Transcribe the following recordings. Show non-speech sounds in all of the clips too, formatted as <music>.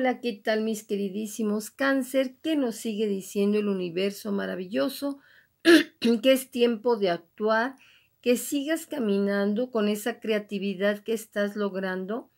Hola, ¿qué tal mis queridísimos cáncer? ¿Qué nos sigue diciendo el universo maravilloso? <clears throat> que es tiempo de actuar, que sigas caminando con esa creatividad que estás logrando.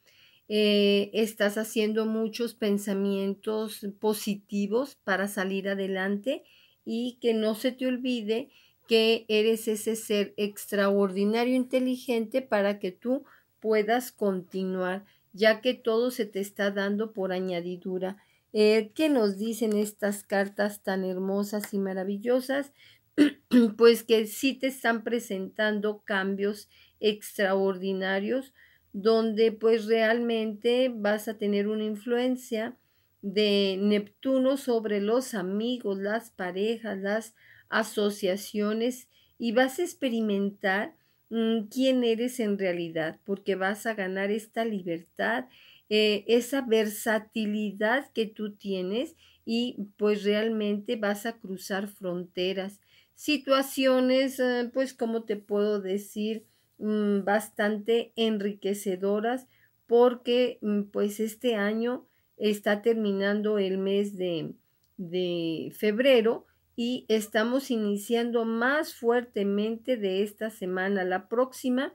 Eh, estás haciendo muchos pensamientos positivos para salir adelante y que no se te olvide que eres ese ser extraordinario inteligente para que tú puedas continuar ya que todo se te está dando por añadidura. Eh, ¿Qué nos dicen estas cartas tan hermosas y maravillosas? <clears throat> pues que sí te están presentando cambios extraordinarios donde pues realmente vas a tener una influencia de Neptuno sobre los amigos, las parejas, las asociaciones y vas a experimentar Mm, quién eres en realidad, porque vas a ganar esta libertad, eh, esa versatilidad que tú tienes y pues realmente vas a cruzar fronteras, situaciones, eh, pues como te puedo decir, mm, bastante enriquecedoras porque mm, pues este año está terminando el mes de febrero, y estamos iniciando más fuertemente de esta semana la próxima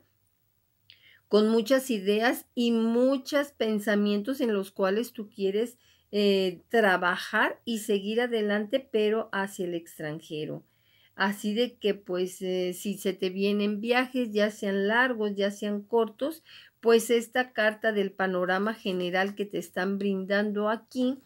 con muchas ideas y muchos pensamientos en los cuales tú quieres eh, trabajar y seguir adelante, pero hacia el extranjero. Así de que pues eh, si se te vienen viajes, ya sean largos, ya sean cortos, pues esta carta del panorama general que te están brindando aquí,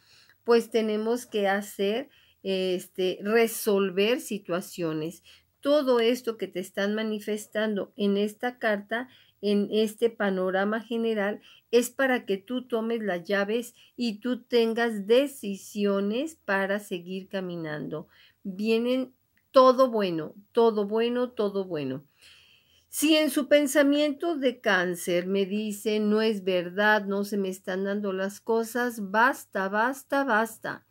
pues tenemos que hacer este, resolver situaciones. Todo esto que te están manifestando en esta carta, en este panorama general, es para que tú tomes las llaves y tú tengas decisiones para seguir caminando. Vienen todo bueno, todo bueno, todo bueno. Si en su pensamiento de cáncer me dice, no es verdad, no se me están dando las cosas, basta, basta, basta.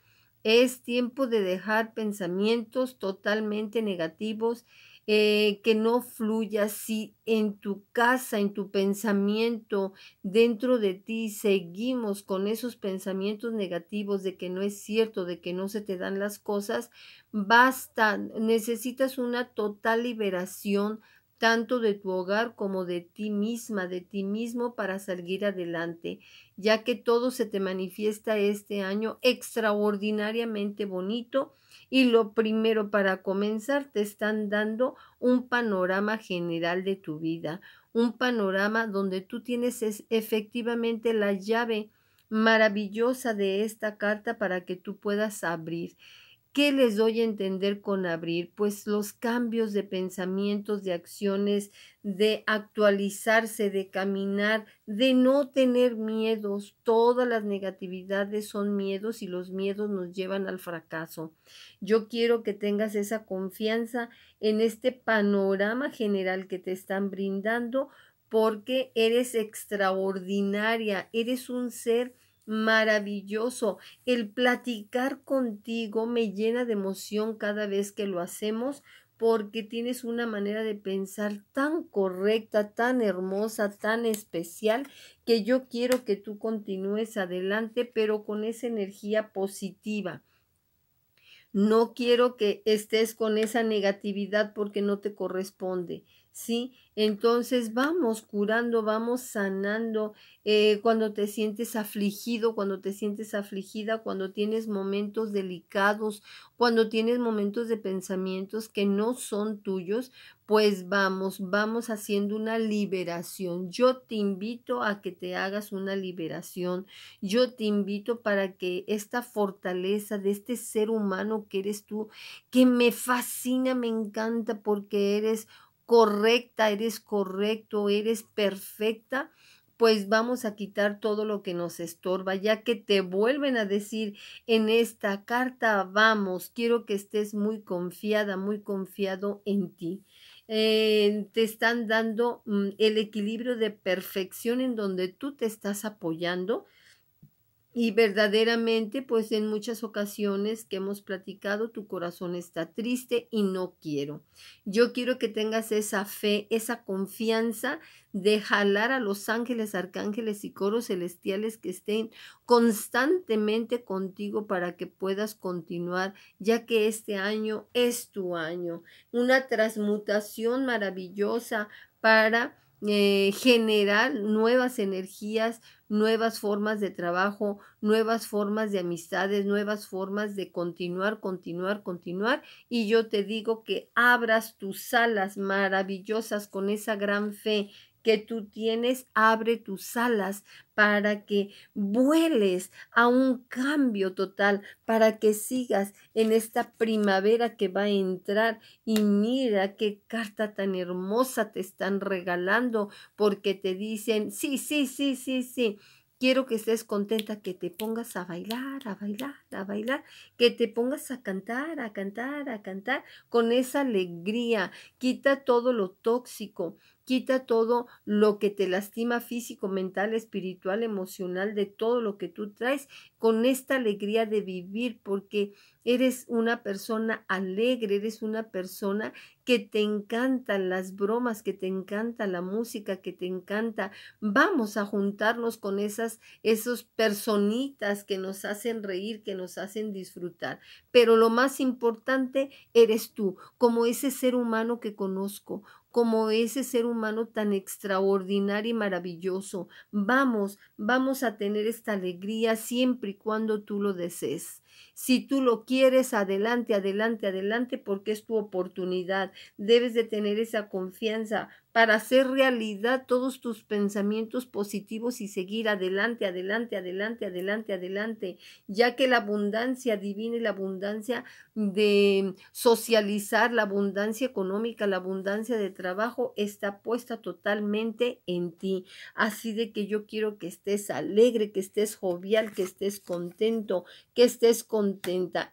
Es tiempo de dejar pensamientos totalmente negativos eh, que no fluya. Si en tu casa, en tu pensamiento, dentro de ti, seguimos con esos pensamientos negativos de que no es cierto, de que no se te dan las cosas, basta, necesitas una total liberación tanto de tu hogar como de ti misma, de ti mismo para salir adelante, ya que todo se te manifiesta este año extraordinariamente bonito y lo primero para comenzar te están dando un panorama general de tu vida, un panorama donde tú tienes efectivamente la llave maravillosa de esta carta para que tú puedas abrir. ¿Qué les doy a entender con abrir? Pues los cambios de pensamientos, de acciones, de actualizarse, de caminar, de no tener miedos. Todas las negatividades son miedos y los miedos nos llevan al fracaso. Yo quiero que tengas esa confianza en este panorama general que te están brindando porque eres extraordinaria, eres un ser maravilloso. El platicar contigo me llena de emoción cada vez que lo hacemos porque tienes una manera de pensar tan correcta, tan hermosa, tan especial, que yo quiero que tú continúes adelante, pero con esa energía positiva. No quiero que estés con esa negatividad porque no te corresponde. ¿sí? Entonces vamos curando, vamos sanando eh, cuando te sientes afligido, cuando te sientes afligida, cuando tienes momentos delicados, cuando tienes momentos de pensamientos que no son tuyos, pues vamos, vamos haciendo una liberación. Yo te invito a que te hagas una liberación. Yo te invito para que esta fortaleza de este ser humano que eres tú, que me fascina, me encanta porque eres correcta, eres correcto, eres perfecta, pues vamos a quitar todo lo que nos estorba, ya que te vuelven a decir en esta carta, vamos, quiero que estés muy confiada, muy confiado en ti. Eh, te están dando mm, el equilibrio de perfección en donde tú te estás apoyando y verdaderamente, pues en muchas ocasiones que hemos platicado, tu corazón está triste y no quiero. Yo quiero que tengas esa fe, esa confianza de jalar a los ángeles, arcángeles y coros celestiales que estén constantemente contigo para que puedas continuar, ya que este año es tu año. Una transmutación maravillosa para eh, generar nuevas energías, nuevas formas de trabajo, nuevas formas de amistades, nuevas formas de continuar, continuar, continuar. Y yo te digo que abras tus alas maravillosas con esa gran fe que tú tienes, abre tus alas para que vueles a un cambio total, para que sigas en esta primavera que va a entrar y mira qué carta tan hermosa te están regalando porque te dicen, sí, sí, sí, sí, sí. Quiero que estés contenta, que te pongas a bailar, a bailar, a bailar, que te pongas a cantar, a cantar, a cantar con esa alegría. Quita todo lo tóxico, Quita todo lo que te lastima físico, mental, espiritual, emocional, de todo lo que tú traes con esta alegría de vivir, porque eres una persona alegre, eres una persona que te encantan las bromas, que te encanta la música, que te encanta. Vamos a juntarnos con esas esos personitas que nos hacen reír, que nos hacen disfrutar. Pero lo más importante eres tú, como ese ser humano que conozco, como ese ser humano tan extraordinario y maravilloso. Vamos, vamos a tener esta alegría siempre y cuando tú lo desees. Si tú lo quieres, adelante, adelante, adelante, porque es tu oportunidad. Debes de tener esa confianza para hacer realidad todos tus pensamientos positivos y seguir adelante, adelante, adelante, adelante, adelante, ya que la abundancia divina y la abundancia de socializar, la abundancia económica, la abundancia de trabajo está puesta totalmente en ti. Así de que yo quiero que estés alegre, que estés jovial, que estés contento, que estés contento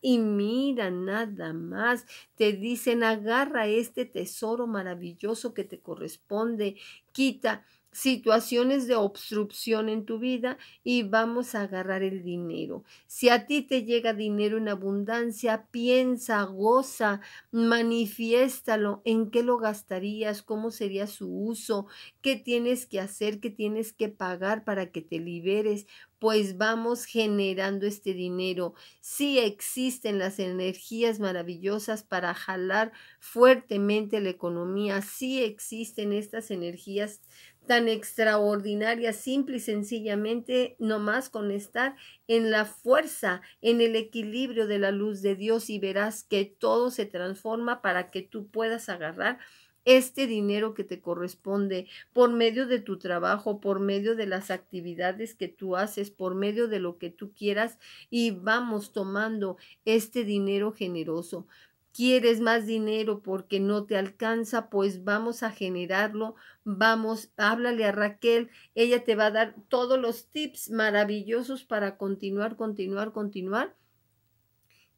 y mira nada más, te dicen agarra este tesoro maravilloso que te corresponde, quita situaciones de obstrucción en tu vida y vamos a agarrar el dinero. Si a ti te llega dinero en abundancia, piensa, goza, manifiéstalo, en qué lo gastarías, cómo sería su uso, qué tienes que hacer, qué tienes que pagar para que te liberes, pues vamos generando este dinero. si existen las energías maravillosas para jalar fuertemente la economía, si existen estas energías tan extraordinaria, simple y sencillamente, nomás con estar en la fuerza, en el equilibrio de la luz de Dios y verás que todo se transforma para que tú puedas agarrar este dinero que te corresponde por medio de tu trabajo, por medio de las actividades que tú haces, por medio de lo que tú quieras y vamos tomando este dinero generoso quieres más dinero porque no te alcanza, pues vamos a generarlo, vamos, háblale a Raquel, ella te va a dar todos los tips maravillosos para continuar, continuar, continuar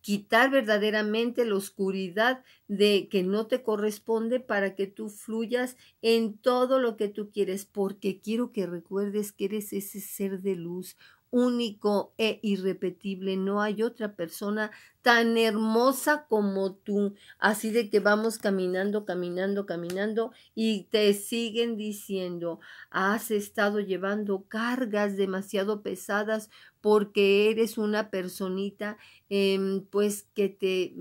quitar verdaderamente la oscuridad de que no te corresponde para que tú fluyas en todo lo que tú quieres, porque quiero que recuerdes que eres ese ser de luz, único e irrepetible. No hay otra persona tan hermosa como tú. Así de que vamos caminando, caminando, caminando y te siguen diciendo, has estado llevando cargas demasiado pesadas porque eres una personita em, pues que te...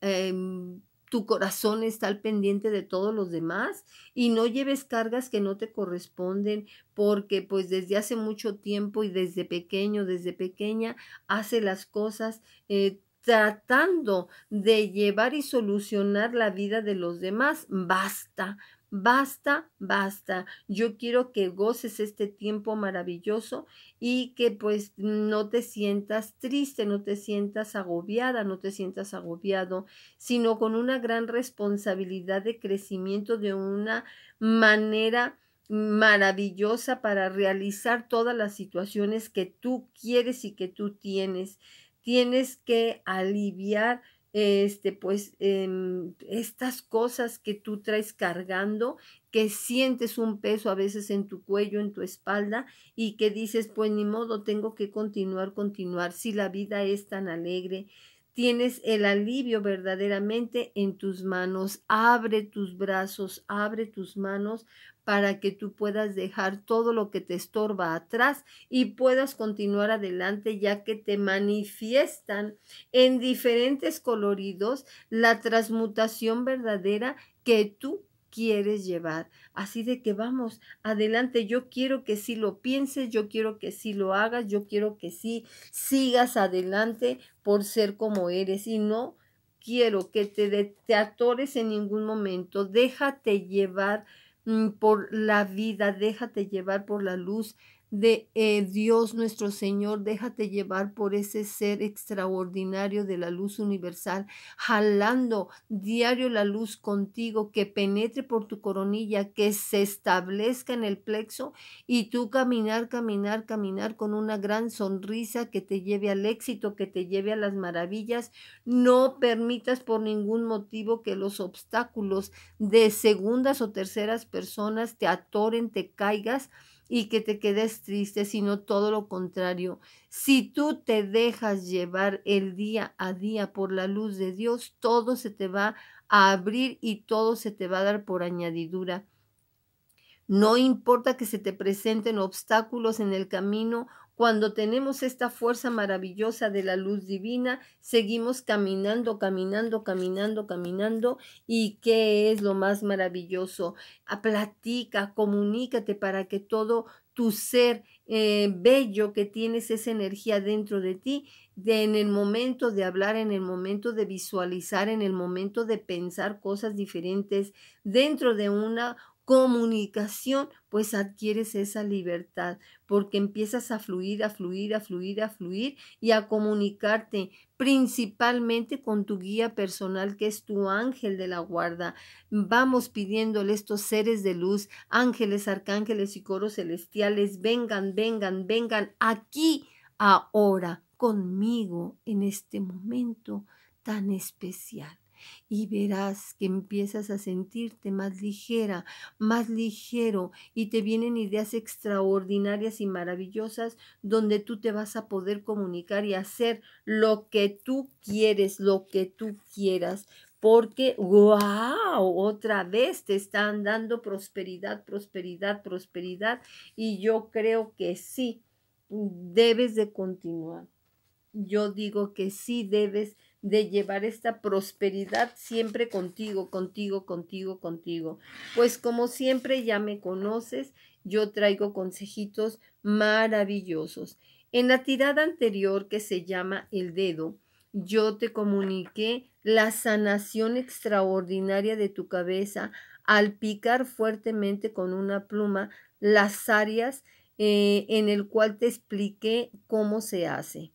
Em, tu corazón está al pendiente de todos los demás y no lleves cargas que no te corresponden porque pues desde hace mucho tiempo y desde pequeño, desde pequeña, hace las cosas eh, tratando de llevar y solucionar la vida de los demás. Basta, basta, basta. Yo quiero que goces este tiempo maravilloso y que pues no te sientas triste, no te sientas agobiada, no te sientas agobiado, sino con una gran responsabilidad de crecimiento de una manera maravillosa para realizar todas las situaciones que tú quieres y que tú tienes. Tienes que aliviar este, pues em, estas cosas que tú traes cargando, que sientes un peso a veces en tu cuello, en tu espalda, y que dices, pues ni modo, tengo que continuar, continuar, si la vida es tan alegre. Tienes el alivio verdaderamente en tus manos. Abre tus brazos, abre tus manos para que tú puedas dejar todo lo que te estorba atrás y puedas continuar adelante ya que te manifiestan en diferentes coloridos la transmutación verdadera que tú quieres llevar. Así de que vamos, adelante, yo quiero que sí lo pienses, yo quiero que sí lo hagas, yo quiero que sí sigas adelante por ser como eres y no quiero que te, te atores en ningún momento, déjate llevar Mm, por la vida, déjate llevar por la luz de eh, Dios nuestro Señor, déjate llevar por ese ser extraordinario de la luz universal, jalando diario la luz contigo, que penetre por tu coronilla, que se establezca en el plexo y tú caminar, caminar, caminar con una gran sonrisa que te lleve al éxito, que te lleve a las maravillas. No permitas por ningún motivo que los obstáculos de segundas o terceras personas te atoren, te caigas y que te quedes triste, sino todo lo contrario. Si tú te dejas llevar el día a día por la luz de Dios, todo se te va a abrir y todo se te va a dar por añadidura. No importa que se te presenten obstáculos en el camino cuando tenemos esta fuerza maravillosa de la luz divina, seguimos caminando, caminando, caminando, caminando. ¿Y qué es lo más maravilloso? Ah, platica, comunícate para que todo tu ser eh, bello que tienes esa energía dentro de ti, de, en el momento de hablar, en el momento de visualizar, en el momento de pensar cosas diferentes dentro de una comunicación, pues adquieres esa libertad, porque empiezas a fluir, a fluir, a fluir, a fluir y a comunicarte principalmente con tu guía personal, que es tu ángel de la guarda. Vamos pidiéndole estos seres de luz, ángeles, arcángeles y coros celestiales, vengan, vengan, vengan aquí, ahora, conmigo, en este momento tan especial y verás que empiezas a sentirte más ligera, más ligero y te vienen ideas extraordinarias y maravillosas donde tú te vas a poder comunicar y hacer lo que tú quieres, lo que tú quieras. Porque, wow, otra vez te están dando prosperidad, prosperidad, prosperidad. Y yo creo que sí, debes de continuar. Yo digo que sí debes de llevar esta prosperidad siempre contigo, contigo, contigo, contigo. Pues como siempre ya me conoces, yo traigo consejitos maravillosos. En la tirada anterior que se llama El dedo, yo te comuniqué la sanación extraordinaria de tu cabeza al picar fuertemente con una pluma las áreas eh, en el cual te expliqué cómo se hace.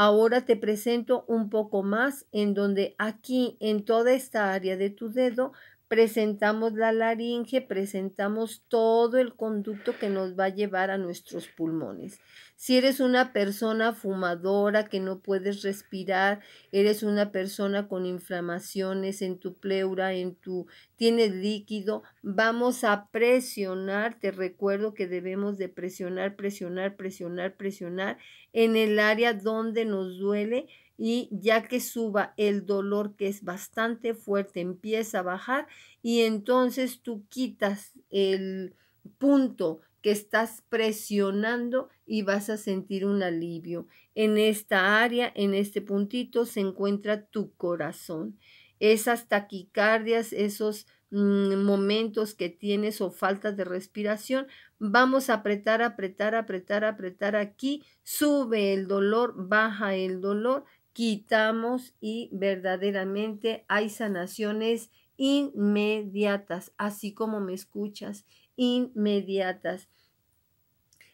Ahora te presento un poco más en donde aquí, en toda esta área de tu dedo, presentamos la laringe, presentamos todo el conducto que nos va a llevar a nuestros pulmones. Si eres una persona fumadora que no puedes respirar, eres una persona con inflamaciones en tu pleura, en tu tienes líquido, vamos a presionar, te recuerdo que debemos de presionar, presionar, presionar, presionar en el área donde nos duele y ya que suba el dolor que es bastante fuerte, empieza a bajar y entonces tú quitas el punto que estás presionando y vas a sentir un alivio. En esta área, en este puntito, se encuentra tu corazón. Esas taquicardias, esos mm, momentos que tienes o faltas de respiración, vamos a apretar, apretar, apretar, apretar aquí. Sube el dolor, baja el dolor, quitamos y verdaderamente hay sanaciones inmediatas, así como me escuchas inmediatas.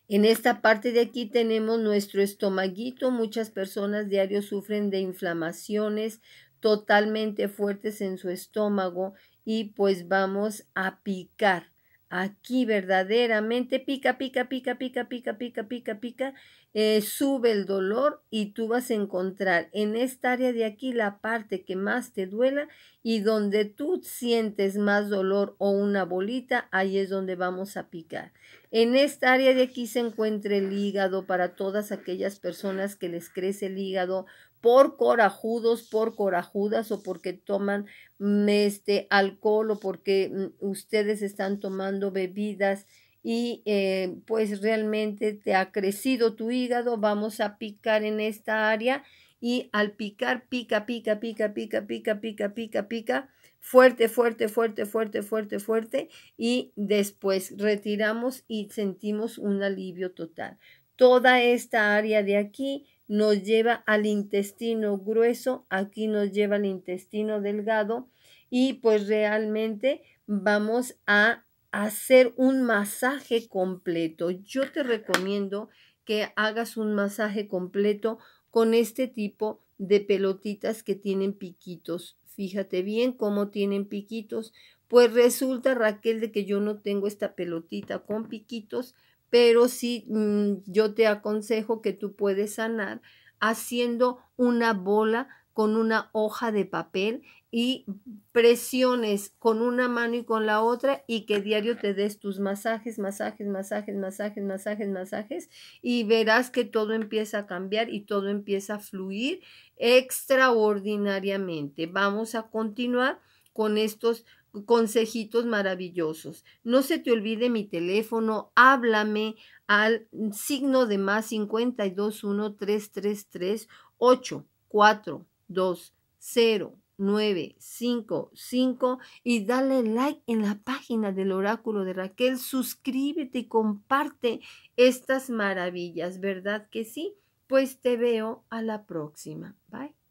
En esta parte de aquí tenemos nuestro estomaguito. Muchas personas diario sufren de inflamaciones totalmente fuertes en su estómago y pues vamos a picar. Aquí verdaderamente pica, pica, pica, pica, pica, pica, pica, pica, eh, sube el dolor y tú vas a encontrar en esta área de aquí la parte que más te duela y donde tú sientes más dolor o una bolita, ahí es donde vamos a picar. En esta área de aquí se encuentra el hígado para todas aquellas personas que les crece el hígado por corajudos, por corajudas o porque toman mm, este alcohol o porque mm, ustedes están tomando bebidas y eh, pues realmente te ha crecido tu hígado, vamos a picar en esta área y al picar pica, pica, pica, pica, pica, pica, pica, pica, fuerte, fuerte, fuerte, fuerte, fuerte, fuerte y después retiramos y sentimos un alivio total. Toda esta área de aquí nos lleva al intestino grueso, aquí nos lleva al intestino delgado y pues realmente vamos a hacer un masaje completo. Yo te recomiendo que hagas un masaje completo con este tipo de pelotitas que tienen piquitos. Fíjate bien cómo tienen piquitos. Pues resulta, Raquel, de que yo no tengo esta pelotita con piquitos, pero sí mm, yo te aconsejo que tú puedes sanar haciendo una bola con una hoja de papel y presiones con una mano y con la otra y que diario te des tus masajes, masajes, masajes, masajes, masajes, masajes y verás que todo empieza a cambiar y todo empieza a fluir extraordinariamente. Vamos a continuar con estos consejitos maravillosos. No se te olvide mi teléfono, háblame al signo de más 521 333 cinco y dale like en la página del oráculo de Raquel, suscríbete y comparte estas maravillas, ¿verdad que sí? Pues te veo a la próxima. Bye.